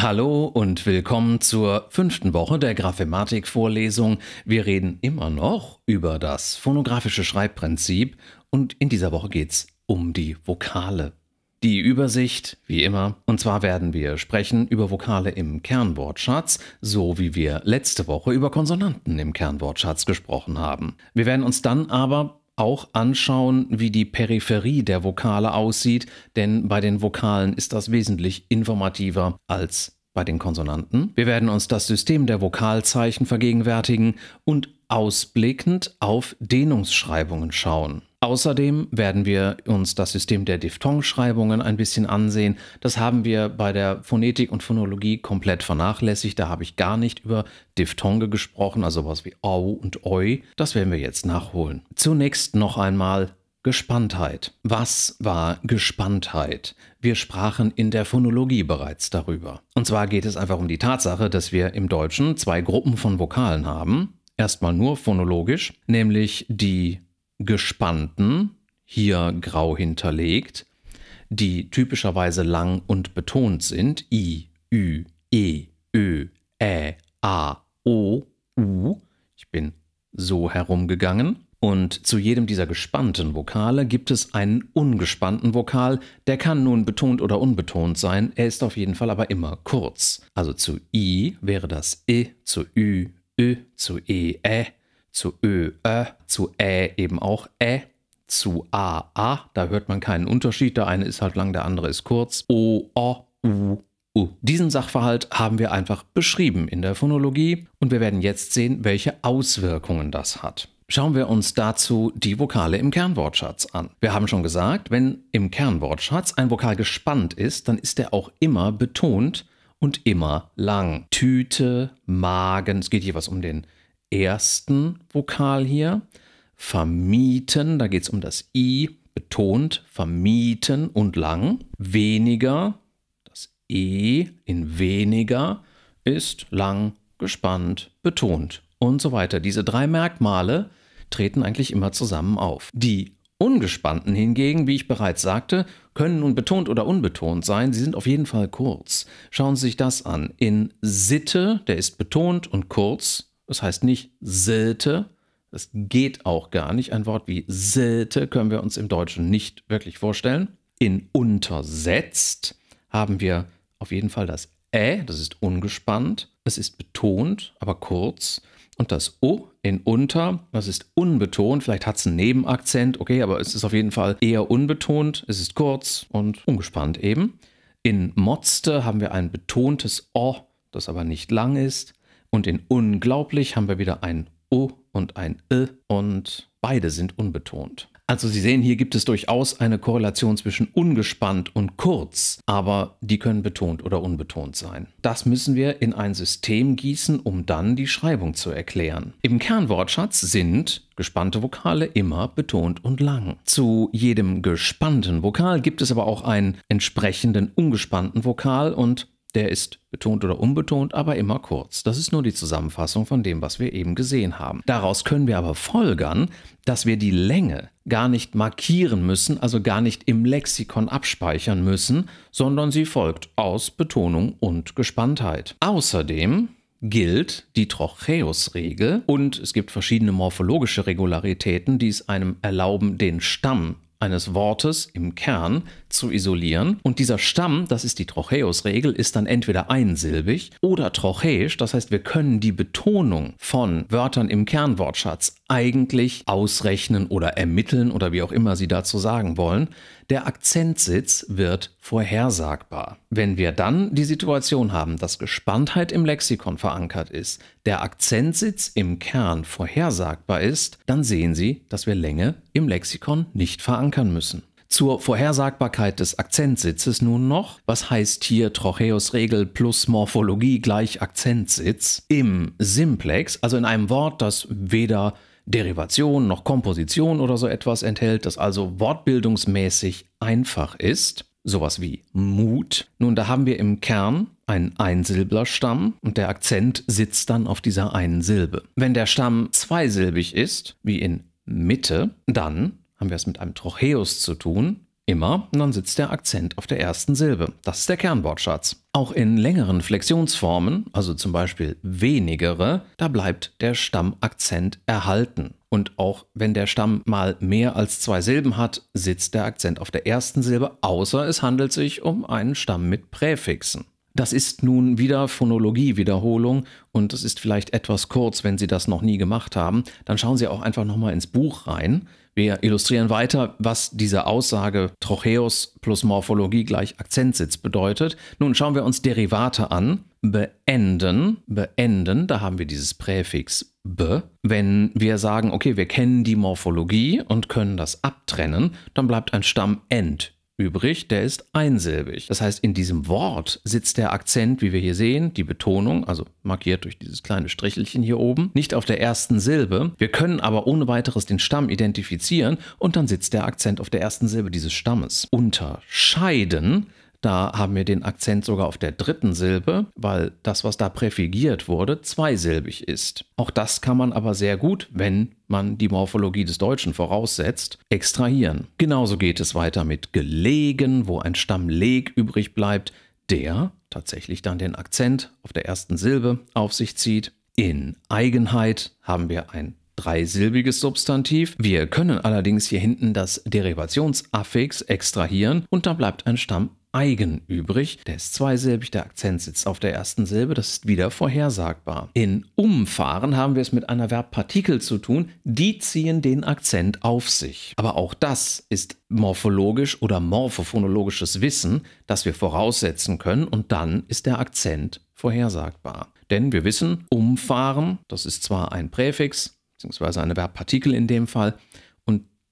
Hallo und willkommen zur fünften Woche der Graphematik-Vorlesung. Wir reden immer noch über das phonografische Schreibprinzip und in dieser Woche geht es um die Vokale. Die Übersicht, wie immer, und zwar werden wir sprechen über Vokale im Kernwortschatz, so wie wir letzte Woche über Konsonanten im Kernwortschatz gesprochen haben. Wir werden uns dann aber auch anschauen, wie die Peripherie der Vokale aussieht, denn bei den Vokalen ist das wesentlich informativer als bei den Konsonanten. Wir werden uns das System der Vokalzeichen vergegenwärtigen und ausblickend auf Dehnungsschreibungen schauen. Außerdem werden wir uns das System der Diphthongschreibungen ein bisschen ansehen. Das haben wir bei der Phonetik und Phonologie komplett vernachlässigt. Da habe ich gar nicht über Diphthonge gesprochen, also was wie Au und Oi. Das werden wir jetzt nachholen. Zunächst noch einmal Gespanntheit. Was war Gespanntheit? Wir sprachen in der Phonologie bereits darüber. Und zwar geht es einfach um die Tatsache, dass wir im Deutschen zwei Gruppen von Vokalen haben. Erstmal nur phonologisch, nämlich die gespannten, hier grau hinterlegt, die typischerweise lang und betont sind, i, ü, e, ö, ä, a, o, u. Ich bin so herumgegangen. Und zu jedem dieser gespannten Vokale gibt es einen ungespannten Vokal, der kann nun betont oder unbetont sein, er ist auf jeden Fall aber immer kurz. Also zu i wäre das i, e, zu ü, ö, zu e, ä, zu Ö, Ö, zu Ä eben auch Ä, zu A, A, da hört man keinen Unterschied, der eine ist halt lang, der andere ist kurz, O, O, U, U. Diesen Sachverhalt haben wir einfach beschrieben in der Phonologie und wir werden jetzt sehen, welche Auswirkungen das hat. Schauen wir uns dazu die Vokale im Kernwortschatz an. Wir haben schon gesagt, wenn im Kernwortschatz ein Vokal gespannt ist, dann ist er auch immer betont und immer lang. Tüte, Magen, es geht jeweils um den ersten Vokal hier. Vermieten, da geht es um das I, betont, vermieten und lang. Weniger, das E in weniger ist lang, gespannt, betont und so weiter. Diese drei Merkmale treten eigentlich immer zusammen auf. Die Ungespannten hingegen, wie ich bereits sagte, können nun betont oder unbetont sein, sie sind auf jeden Fall kurz. Schauen Sie sich das an. In Sitte, der ist betont und kurz, das heißt nicht sollte. Das geht auch gar nicht. Ein Wort wie sollte können wir uns im Deutschen nicht wirklich vorstellen. In untersetzt haben wir auf jeden Fall das Ä, das ist ungespannt. Es ist betont, aber kurz. Und das O in unter, das ist unbetont. Vielleicht hat es einen Nebenakzent, okay, aber es ist auf jeden Fall eher unbetont. Es ist kurz und ungespannt eben. In motzte haben wir ein betontes O, das aber nicht lang ist. Und in unglaublich haben wir wieder ein O und ein Ö und beide sind unbetont. Also Sie sehen, hier gibt es durchaus eine Korrelation zwischen ungespannt und kurz, aber die können betont oder unbetont sein. Das müssen wir in ein System gießen, um dann die Schreibung zu erklären. Im Kernwortschatz sind gespannte Vokale immer betont und lang. Zu jedem gespannten Vokal gibt es aber auch einen entsprechenden ungespannten Vokal und der ist betont oder unbetont, aber immer kurz. Das ist nur die Zusammenfassung von dem, was wir eben gesehen haben. Daraus können wir aber folgern, dass wir die Länge gar nicht markieren müssen, also gar nicht im Lexikon abspeichern müssen, sondern sie folgt aus Betonung und Gespanntheit. Außerdem gilt die Trocheus-Regel und es gibt verschiedene morphologische Regularitäten, die es einem erlauben, den Stamm eines Wortes im Kern zu isolieren. Und dieser Stamm, das ist die Trocheus-Regel, ist dann entweder einsilbig oder trocheisch. Das heißt, wir können die Betonung von Wörtern im Kernwortschatz eigentlich ausrechnen oder ermitteln oder wie auch immer Sie dazu sagen wollen. Der Akzentsitz wird vorhersagbar. Wenn wir dann die Situation haben, dass Gespanntheit im Lexikon verankert ist, der Akzentsitz im Kern vorhersagbar ist, dann sehen Sie, dass wir Länge im Lexikon nicht verankern müssen. Zur Vorhersagbarkeit des Akzentsitzes nun noch. Was heißt hier Trocheus Regel plus Morphologie gleich Akzentsitz? Im Simplex, also in einem Wort, das weder Derivation noch Komposition oder so etwas enthält, das also wortbildungsmäßig einfach ist, sowas wie Mut. Nun, da haben wir im Kern einen Einsilblerstamm und der Akzent sitzt dann auf dieser einen Silbe. Wenn der Stamm zweisilbig ist, wie in Mitte, dann haben wir es mit einem Trocheus zu tun, immer, und dann sitzt der Akzent auf der ersten Silbe. Das ist der Kernwortschatz. Auch in längeren Flexionsformen, also zum Beispiel wenigere, da bleibt der Stammakzent erhalten. Und auch wenn der Stamm mal mehr als zwei Silben hat, sitzt der Akzent auf der ersten Silbe, außer es handelt sich um einen Stamm mit Präfixen. Das ist nun wieder Phonologie-Wiederholung und es ist vielleicht etwas kurz, wenn Sie das noch nie gemacht haben. Dann schauen Sie auch einfach nochmal ins Buch rein wir illustrieren weiter, was diese Aussage Trocheus plus Morphologie gleich Akzentsitz bedeutet. Nun schauen wir uns Derivate an. Beenden, beenden, da haben wir dieses Präfix be. Wenn wir sagen, okay, wir kennen die Morphologie und können das abtrennen, dann bleibt ein Stamm end übrig, der ist einsilbig. Das heißt, in diesem Wort sitzt der Akzent, wie wir hier sehen, die Betonung, also markiert durch dieses kleine Strichelchen hier oben, nicht auf der ersten Silbe. Wir können aber ohne weiteres den Stamm identifizieren und dann sitzt der Akzent auf der ersten Silbe dieses Stammes. Unterscheiden da haben wir den Akzent sogar auf der dritten Silbe, weil das, was da präfigiert wurde, zweisilbig ist. Auch das kann man aber sehr gut, wenn man die Morphologie des Deutschen voraussetzt, extrahieren. Genauso geht es weiter mit gelegen, wo ein Stamm leg übrig bleibt, der tatsächlich dann den Akzent auf der ersten Silbe auf sich zieht. In Eigenheit haben wir ein dreisilbiges Substantiv. Wir können allerdings hier hinten das Derivationsaffix extrahieren und da bleibt ein Stamm eigen übrig. Der ist zweisilbig, der Akzent sitzt auf der ersten Silbe, das ist wieder vorhersagbar. In umfahren haben wir es mit einer Verbpartikel zu tun, die ziehen den Akzent auf sich. Aber auch das ist morphologisch oder morphophonologisches Wissen, das wir voraussetzen können und dann ist der Akzent vorhersagbar. Denn wir wissen, umfahren, das ist zwar ein Präfix, beziehungsweise eine Verbpartikel in dem Fall,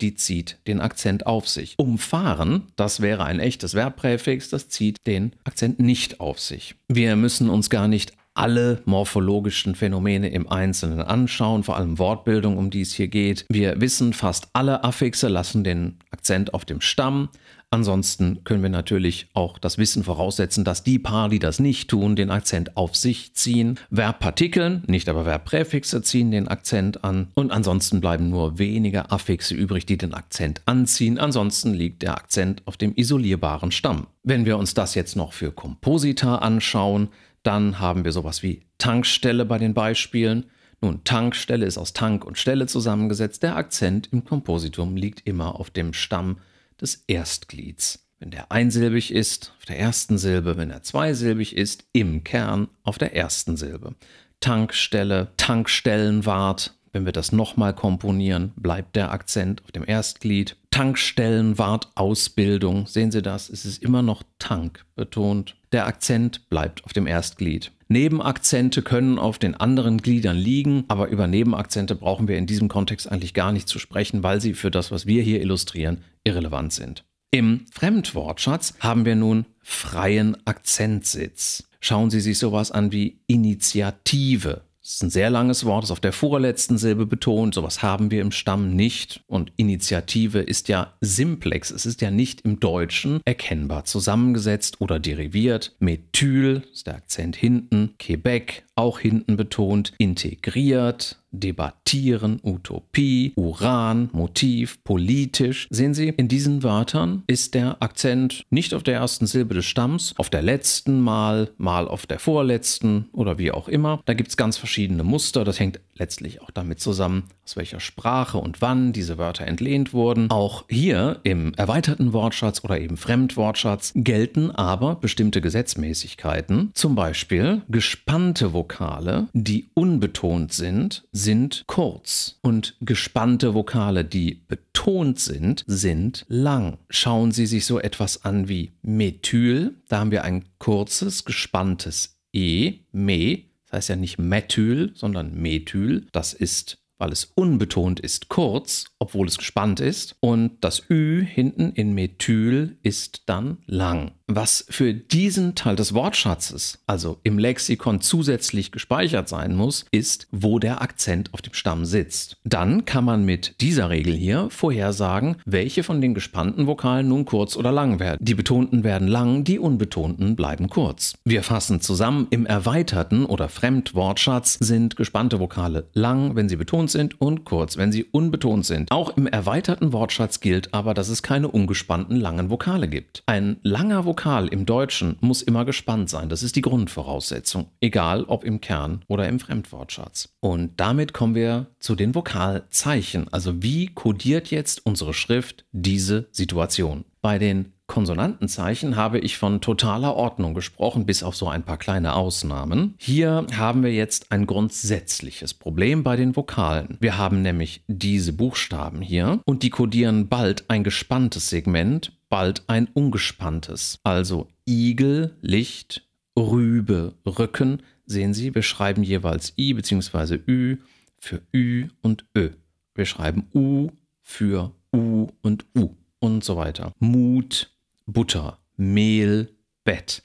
die zieht den Akzent auf sich. Umfahren, das wäre ein echtes Verbpräfix, das zieht den Akzent nicht auf sich. Wir müssen uns gar nicht alle morphologischen Phänomene im Einzelnen anschauen, vor allem Wortbildung, um die es hier geht. Wir wissen, fast alle Affixe lassen den Akzent auf dem Stamm, Ansonsten können wir natürlich auch das Wissen voraussetzen, dass die Paar, die das nicht tun, den Akzent auf sich ziehen. Verbpartikeln, nicht aber Verbpräfixe ziehen den Akzent an. Und ansonsten bleiben nur wenige Affixe übrig, die den Akzent anziehen. Ansonsten liegt der Akzent auf dem isolierbaren Stamm. Wenn wir uns das jetzt noch für Komposita anschauen, dann haben wir sowas wie Tankstelle bei den Beispielen. Nun, Tankstelle ist aus Tank und Stelle zusammengesetzt. Der Akzent im Kompositum liegt immer auf dem Stamm des Erstglieds. Wenn der einsilbig ist, auf der ersten Silbe, wenn er zweisilbig ist, im Kern auf der ersten Silbe. Tankstelle, Tankstellenwart, wenn wir das nochmal komponieren, bleibt der Akzent auf dem Erstglied. Tankstellen, Wart, Ausbildung. Sehen Sie das? Es ist immer noch Tank betont. Der Akzent bleibt auf dem Erstglied. Nebenakzente können auf den anderen Gliedern liegen, aber über Nebenakzente brauchen wir in diesem Kontext eigentlich gar nicht zu sprechen, weil sie für das, was wir hier illustrieren, irrelevant sind. Im Fremdwortschatz haben wir nun freien Akzentsitz. Schauen Sie sich sowas an wie Initiative das ist ein sehr langes Wort, das auf der vorletzten Silbe betont. Sowas haben wir im Stamm nicht. Und Initiative ist ja simplex. Es ist ja nicht im Deutschen erkennbar zusammengesetzt oder deriviert. Methyl ist der Akzent hinten. Quebec auch hinten betont, integriert, debattieren, Utopie, Uran, Motiv, politisch. Sehen Sie, in diesen Wörtern ist der Akzent nicht auf der ersten Silbe des Stamms, auf der letzten mal, mal auf der vorletzten oder wie auch immer. Da gibt es ganz verschiedene Muster. Das hängt letztlich auch damit zusammen, aus welcher Sprache und wann diese Wörter entlehnt wurden. Auch hier im erweiterten Wortschatz oder eben Fremdwortschatz gelten aber bestimmte Gesetzmäßigkeiten. Zum Beispiel gespannte Vokale, die unbetont sind, sind kurz und gespannte Vokale, die betont sind, sind lang. Schauen Sie sich so etwas an wie Methyl, da haben wir ein kurzes, gespanntes E, Me, das heißt ja nicht Methyl, sondern Methyl, das ist weil es unbetont ist, kurz, obwohl es gespannt ist. Und das Ü hinten in Methyl ist dann lang was für diesen Teil des Wortschatzes, also im Lexikon zusätzlich gespeichert sein muss, ist, wo der Akzent auf dem Stamm sitzt. Dann kann man mit dieser Regel hier vorhersagen, welche von den gespannten Vokalen nun kurz oder lang werden. Die betonten werden lang, die unbetonten bleiben kurz. Wir fassen zusammen, im erweiterten oder Fremdwortschatz sind gespannte Vokale lang, wenn sie betont sind, und kurz, wenn sie unbetont sind. Auch im erweiterten Wortschatz gilt aber, dass es keine ungespannten langen Vokale gibt. Ein langer Vokal im Deutschen muss immer gespannt sein. Das ist die Grundvoraussetzung, egal ob im Kern oder im Fremdwortschatz. Und damit kommen wir zu den Vokalzeichen. Also wie kodiert jetzt unsere Schrift diese Situation? Bei den Konsonantenzeichen habe ich von totaler Ordnung gesprochen, bis auf so ein paar kleine Ausnahmen. Hier haben wir jetzt ein grundsätzliches Problem bei den Vokalen. Wir haben nämlich diese Buchstaben hier und die kodieren bald ein gespanntes Segment bald ein ungespanntes. Also Igel, Licht, Rübe, Rücken, sehen Sie, wir schreiben jeweils I bzw. Ü für Ü und Ö. Wir schreiben U für U und U und so weiter. Mut, Butter, Mehl, Bett,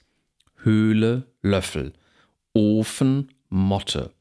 Höhle, Löffel, Ofen, Motte,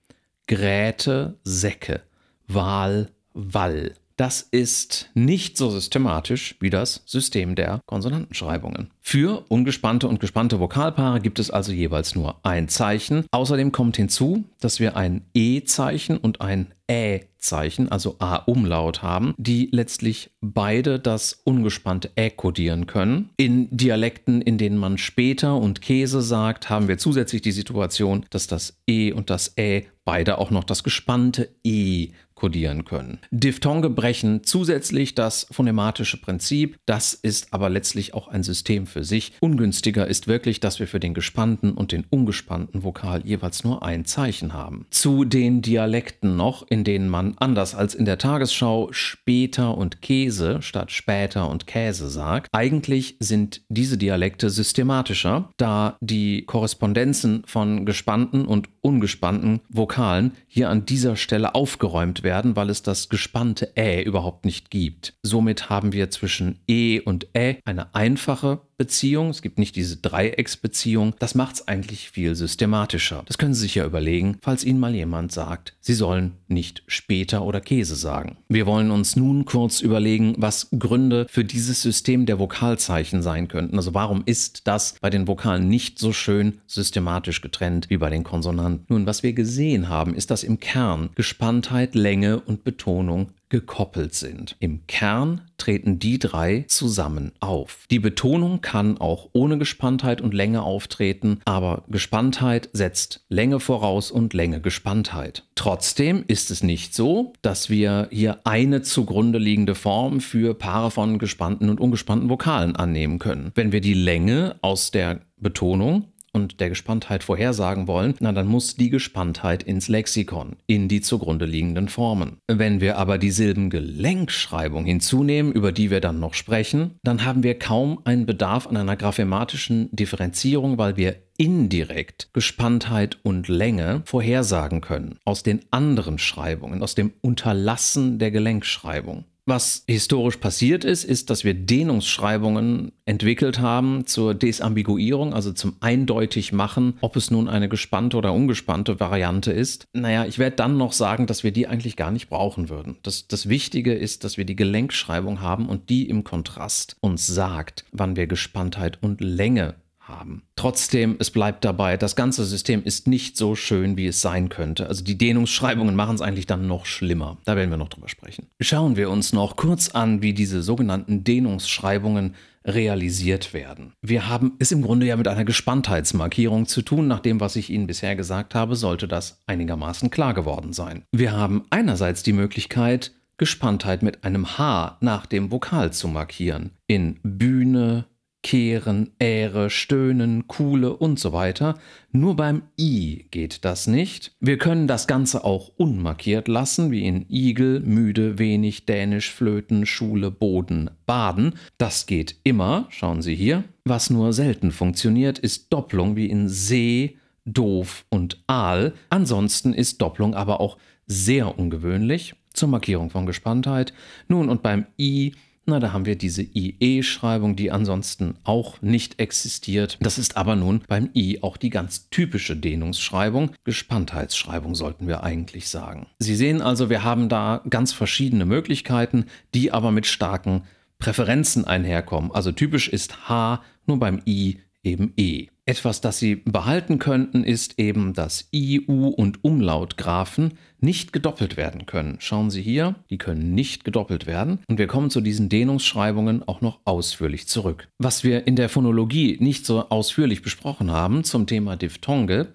Gräte, Säcke, Wal, Wall, das ist nicht so systematisch wie das System der Konsonantenschreibungen. Für ungespannte und gespannte Vokalpaare gibt es also jeweils nur ein Zeichen. Außerdem kommt hinzu, dass wir ein E-Zeichen und ein Ä-Zeichen, also A-Umlaut haben, die letztlich beide das ungespannte Ä kodieren können. In Dialekten, in denen man später und Käse sagt, haben wir zusätzlich die Situation, dass das E und das Ä beide auch noch das gespannte E kodieren können. Diphthonge brechen zusätzlich das phonematische Prinzip, das ist aber letztlich auch ein System für sich. Ungünstiger ist wirklich, dass wir für den gespannten und den ungespannten Vokal jeweils nur ein Zeichen haben. Zu den Dialekten noch, in denen man anders als in der Tagesschau später und Käse statt später und Käse sagt. Eigentlich sind diese Dialekte systematischer, da die Korrespondenzen von gespannten und ungespannten Vokalen Vokalen hier an dieser Stelle aufgeräumt werden, weil es das gespannte Ä überhaupt nicht gibt. Somit haben wir zwischen E und Ä eine einfache Beziehung, es gibt nicht diese Dreiecksbeziehung. Das macht es eigentlich viel systematischer. Das können Sie sich ja überlegen, falls Ihnen mal jemand sagt, Sie sollen nicht später oder Käse sagen. Wir wollen uns nun kurz überlegen, was Gründe für dieses System der Vokalzeichen sein könnten. Also warum ist das bei den Vokalen nicht so schön systematisch getrennt wie bei den Konsonanten? Nun, was wir gesehen haben, ist, dass im Kern Gespanntheit, Länge und Betonung gekoppelt sind. Im Kern treten die drei zusammen auf. Die Betonung kann auch ohne Gespanntheit und Länge auftreten, aber Gespanntheit setzt Länge voraus und Länge Gespanntheit. Trotzdem ist es nicht so, dass wir hier eine zugrunde liegende Form für Paare von gespannten und ungespannten Vokalen annehmen können. Wenn wir die Länge aus der Betonung und der Gespanntheit vorhersagen wollen, na dann muss die Gespanntheit ins Lexikon, in die zugrunde liegenden Formen. Wenn wir aber die Silben Gelenkschreibung hinzunehmen, über die wir dann noch sprechen, dann haben wir kaum einen Bedarf an einer graphematischen Differenzierung, weil wir indirekt Gespanntheit und Länge vorhersagen können aus den anderen Schreibungen, aus dem Unterlassen der Gelenkschreibung. Was historisch passiert ist, ist, dass wir Dehnungsschreibungen entwickelt haben zur Desambiguierung, also zum eindeutig machen, ob es nun eine gespannte oder ungespannte Variante ist. Naja, ich werde dann noch sagen, dass wir die eigentlich gar nicht brauchen würden. Das, das Wichtige ist, dass wir die Gelenkschreibung haben und die im Kontrast uns sagt, wann wir Gespanntheit und Länge haben. Trotzdem, es bleibt dabei, das ganze System ist nicht so schön, wie es sein könnte. Also die Dehnungsschreibungen machen es eigentlich dann noch schlimmer. Da werden wir noch drüber sprechen. Schauen wir uns noch kurz an, wie diese sogenannten Dehnungsschreibungen realisiert werden. Wir haben es im Grunde ja mit einer Gespanntheitsmarkierung zu tun. Nach dem, was ich Ihnen bisher gesagt habe, sollte das einigermaßen klar geworden sein. Wir haben einerseits die Möglichkeit, Gespanntheit mit einem H nach dem Vokal zu markieren. In Bühne, Kehren, Ähre, Stöhnen, Kuhle und so weiter. Nur beim I geht das nicht. Wir können das Ganze auch unmarkiert lassen, wie in Igel, Müde, Wenig, Dänisch, Flöten, Schule, Boden, Baden. Das geht immer, schauen Sie hier. Was nur selten funktioniert, ist Doppelung, wie in See, Doof und Aal. Ansonsten ist Doppelung aber auch sehr ungewöhnlich zur Markierung von Gespanntheit. Nun und beim I Ordner. Da haben wir diese IE-Schreibung, die ansonsten auch nicht existiert. Das ist aber nun beim I auch die ganz typische Dehnungsschreibung. Gespanntheitsschreibung sollten wir eigentlich sagen. Sie sehen also, wir haben da ganz verschiedene Möglichkeiten, die aber mit starken Präferenzen einherkommen. Also typisch ist H, nur beim I eben E. Etwas, das Sie behalten könnten, ist eben, dass I, U und Umlautgraphen nicht gedoppelt werden können. Schauen Sie hier, die können nicht gedoppelt werden. Und wir kommen zu diesen Dehnungsschreibungen auch noch ausführlich zurück. Was wir in der Phonologie nicht so ausführlich besprochen haben zum Thema Diphthonge,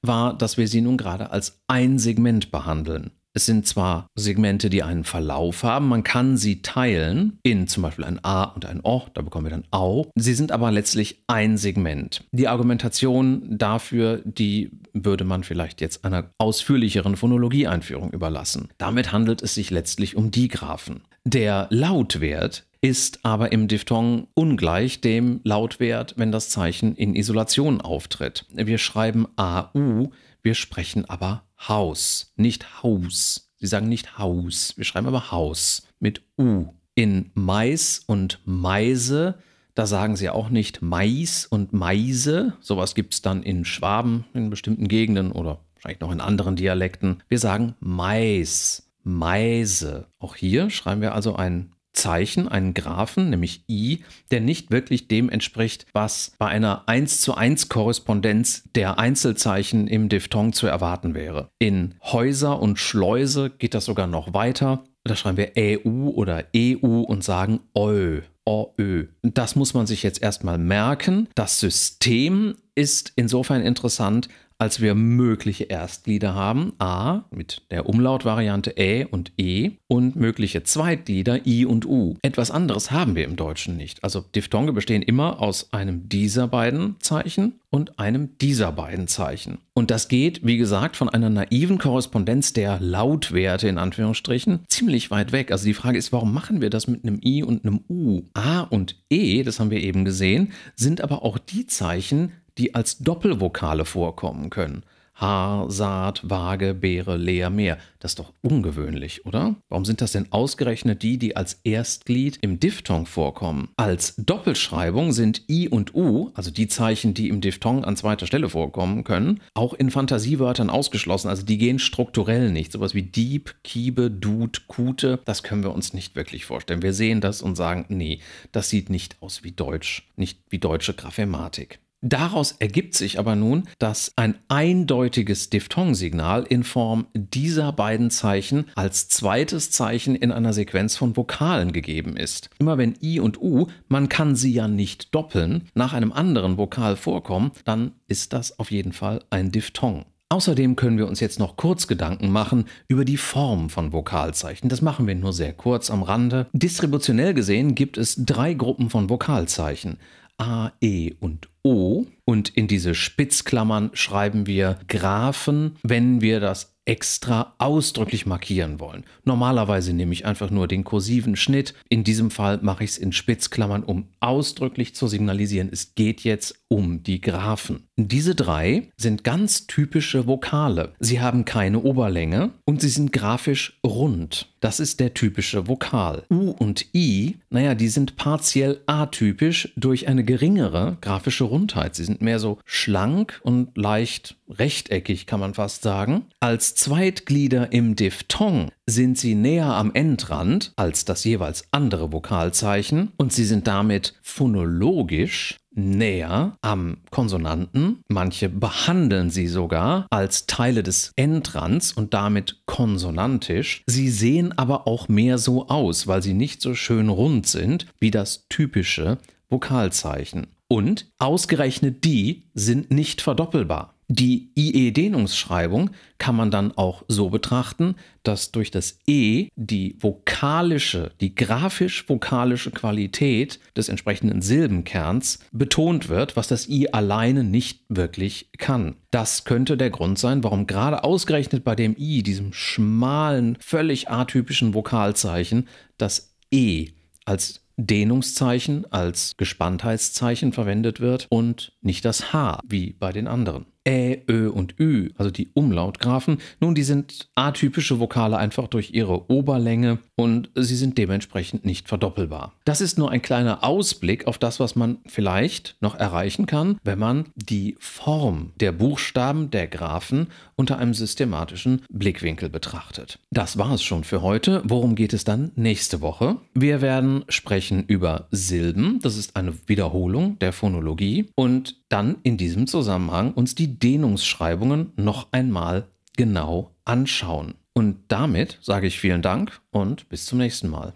war, dass wir sie nun gerade als ein Segment behandeln. Es sind zwar Segmente, die einen Verlauf haben, man kann sie teilen in zum Beispiel ein A und ein O, da bekommen wir dann Au. Sie sind aber letztlich ein Segment. Die Argumentation dafür, die würde man vielleicht jetzt einer ausführlicheren Phonologieeinführung überlassen. Damit handelt es sich letztlich um die Graphen. Der Lautwert ist aber im Diphthong ungleich dem Lautwert, wenn das Zeichen in Isolation auftritt. Wir schreiben AU, wir sprechen aber Haus, nicht Haus. Sie sagen nicht Haus, wir schreiben aber Haus mit U. In Mais und Meise, da sagen sie auch nicht Mais und Meise. Sowas gibt es dann in Schwaben in bestimmten Gegenden oder wahrscheinlich noch in anderen Dialekten. Wir sagen Mais, Meise. Auch hier schreiben wir also ein Zeichen, einen Graphen, nämlich i, der nicht wirklich dem entspricht, was bei einer 1 zu 1 Korrespondenz der Einzelzeichen im Diphthong zu erwarten wäre. In Häuser und Schleuse geht das sogar noch weiter. Da schreiben wir EU oder EU und sagen eu. OÖ. Das muss man sich jetzt erstmal merken. Das System ist insofern interessant, als wir mögliche Erstglieder haben, a mit der Umlautvariante ä und e und mögliche Zweitglieder i und u. Etwas anderes haben wir im Deutschen nicht. Also Diphthonge bestehen immer aus einem dieser beiden Zeichen und einem dieser beiden Zeichen. Und das geht, wie gesagt, von einer naiven Korrespondenz der Lautwerte in Anführungsstrichen ziemlich weit weg. Also die Frage ist, warum machen wir das mit einem i und einem u? A und e, das haben wir eben gesehen, sind aber auch die Zeichen, die als Doppelvokale vorkommen können. Haar, Saat, Waage, Beere, Leer, Meer. Das ist doch ungewöhnlich, oder? Warum sind das denn ausgerechnet die, die als Erstglied im Diphthong vorkommen? Als Doppelschreibung sind I und U, also die Zeichen, die im Diphthong an zweiter Stelle vorkommen können, auch in Fantasiewörtern ausgeschlossen. Also die gehen strukturell nicht. Sowas wie Dieb, Kiebe, Dud, Kute, das können wir uns nicht wirklich vorstellen. Wir sehen das und sagen, nee, das sieht nicht aus wie Deutsch, nicht wie deutsche Graphematik. Daraus ergibt sich aber nun, dass ein eindeutiges Diphthongsignal in Form dieser beiden Zeichen als zweites Zeichen in einer Sequenz von Vokalen gegeben ist. Immer wenn I und U, man kann sie ja nicht doppeln, nach einem anderen Vokal vorkommen, dann ist das auf jeden Fall ein Diphthong. Außerdem können wir uns jetzt noch kurz Gedanken machen über die Form von Vokalzeichen. Das machen wir nur sehr kurz am Rande. Distributionell gesehen gibt es drei Gruppen von Vokalzeichen. A, E und O. Und in diese Spitzklammern schreiben wir Graphen, wenn wir das extra ausdrücklich markieren wollen. Normalerweise nehme ich einfach nur den kursiven Schnitt. In diesem Fall mache ich es in Spitzklammern, um ausdrücklich zu signalisieren, es geht jetzt um die Graphen. Diese drei sind ganz typische Vokale. Sie haben keine Oberlänge und sie sind grafisch rund. Das ist der typische Vokal. U und I, naja, die sind partiell atypisch durch eine geringere grafische Rundheit. Sie sind mehr so schlank und leicht rechteckig kann man fast sagen. Als Zweitglieder im Diphthong sind sie näher am Endrand als das jeweils andere Vokalzeichen und sie sind damit phonologisch näher am Konsonanten. Manche behandeln sie sogar als Teile des Endrands und damit konsonantisch. Sie sehen aber auch mehr so aus, weil sie nicht so schön rund sind wie das typische Vokalzeichen. Und ausgerechnet die sind nicht verdoppelbar. Die IE-Dehnungsschreibung kann man dann auch so betrachten, dass durch das E die vokalische, die grafisch-vokalische Qualität des entsprechenden Silbenkerns betont wird, was das I alleine nicht wirklich kann. Das könnte der Grund sein, warum gerade ausgerechnet bei dem I, diesem schmalen, völlig atypischen Vokalzeichen, das E als Dehnungszeichen als Gespanntheitszeichen verwendet wird und nicht das H wie bei den anderen. Ä, Ö und Ü, also die Umlautgraphen, nun, die sind atypische Vokale einfach durch ihre Oberlänge und sie sind dementsprechend nicht verdoppelbar. Das ist nur ein kleiner Ausblick auf das, was man vielleicht noch erreichen kann, wenn man die Form der Buchstaben der Graphen unter einem systematischen Blickwinkel betrachtet. Das war es schon für heute. Worum geht es dann nächste Woche? Wir werden sprechen über Silben. Das ist eine Wiederholung der Phonologie und dann in diesem Zusammenhang uns die Dehnungsschreibungen noch einmal genau anschauen. Und damit sage ich vielen Dank und bis zum nächsten Mal.